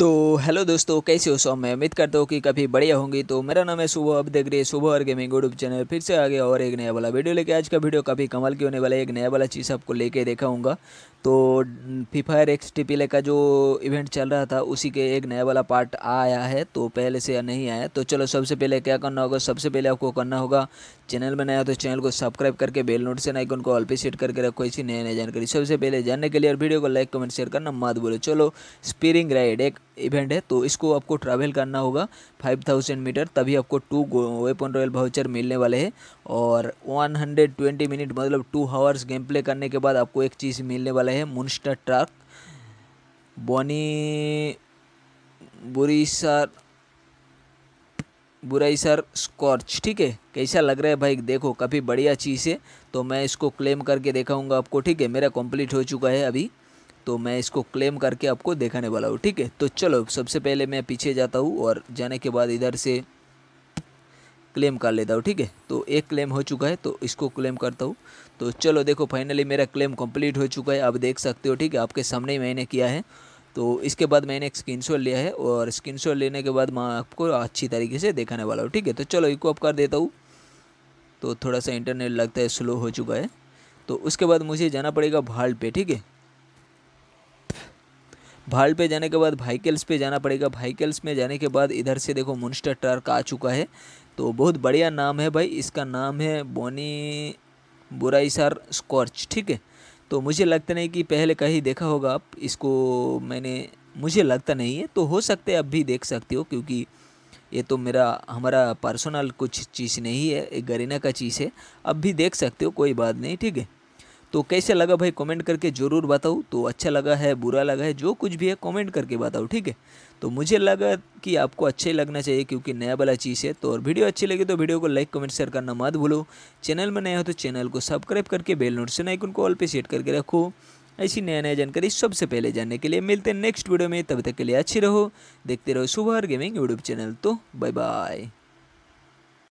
तो हेलो दोस्तों कैसे हो सो मैं उम्मीद करता हूँ कि कभी बढ़िया होंगी तो मेरा नाम है सुबह अब देख रही है सुबह और गेमिंग यूट्यूब चैनल फिर से आ गया और एक नया वाला वीडियो लेके आज का वीडियो काफ़ी कमाल की होने वाला है एक नया वाला चीज़ आपको लेके दिखाऊंगा तो फीफायर एक्स टी का जो इवेंट चल रहा था उसी के एक नया वाला पार्ट आया है तो पहले से नहीं आया तो चलो सबसे पहले क्या करना होगा सबसे पहले आपको करना होगा चैनल में नया तो चैनल को सब्सक्राइब करके बेल नोट से को उनको पे सेट करके रखो ऐसी नई नई जानकारी सबसे पहले जानने के लिए और वीडियो को लाइक कमेंट शेयर करना मत बोलो चलो स्पीरिंग राइड एक इवेंट है तो इसको आपको ट्रैवल करना होगा 5000 मीटर तभी आपको टू वेपन रॉयल भाउचर मिलने वाले हैं और 120 मिनट मतलब टू हावर्स गेम प्ले करने के बाद आपको एक चीज़ मिलने वाला है मुंस्टर ट्रक सर बुरीसर सर स्कॉर्च ठीक है कैसा लग रहा है भाई देखो काफ़ी बढ़िया चीज़ है तो मैं इसको क्लेम करके देखाऊंगा आपको ठीक है मेरा कंप्लीट हो चुका है अभी तो मैं इसको क्लेम करके आपको दिखाने वाला हूँ ठीक है तो चलो सबसे पहले मैं पीछे जाता हूँ और जाने के बाद इधर से क्लेम कर लेता हूँ ठीक है तो एक क्लेम हो चुका है तो इसको क्लेम करता हूँ तो चलो देखो फाइनली मेरा क्लेम कंप्लीट हो चुका है आप देख सकते हो ठीक है आपके सामने ही मैंने किया है तो इसके बाद मैंने एक स्क्रीन लिया है और स्क्रीन लेने के बाद मैं आपको अच्छी तरीके से दिखाने वाला हूँ ठीक है तो चलो इको अप कर देता हूँ तो थोड़ा सा इंटरनेट लगता है स्लो हो चुका है तो उसके बाद मुझे जाना पड़ेगा भाल पे ठीक है भाल पे जाने के बाद भाइकल्स पे जाना पड़ेगा भाइकल्स में जाने के बाद इधर से देखो मुंस्टर ट्रक आ चुका है तो बहुत बढ़िया नाम है भाई इसका नाम है बोनी बुराईसार स्कॉर्च ठीक है तो मुझे लगता नहीं कि पहले कहीं देखा होगा आप इसको मैंने मुझे लगता नहीं है तो हो सकता है आप भी देख सकते हो क्योंकि ये तो मेरा हमारा पर्सनल कुछ चीज़ नहीं है एक गरीना का चीज़ है अब भी देख सकते हो कोई बात नहीं ठीक है तो कैसे लगा भाई कमेंट करके ज़रूर बताओ तो अच्छा लगा है बुरा लगा है जो कुछ भी है कमेंट करके बताओ ठीक है तो मुझे लगा कि आपको अच्छे लगना चाहिए क्योंकि नया वाला चीज़ है तो और वीडियो अच्छी लगी तो वीडियो को लाइक कमेंट शेयर करना मत भूलो चैनल में नया हो तो चैनल को सब्सक्राइब करके बेल से आइकन को ऑल पे सेट करके रखो ऐसी नया नया जानकारी सबसे पहले जानने के लिए मिलते हैं नेक्स्ट वीडियो में तब तक के लिए अच्छी रहो देखते रहो सुबह गेमिंग यूट्यूब चैनल तो बाय बाय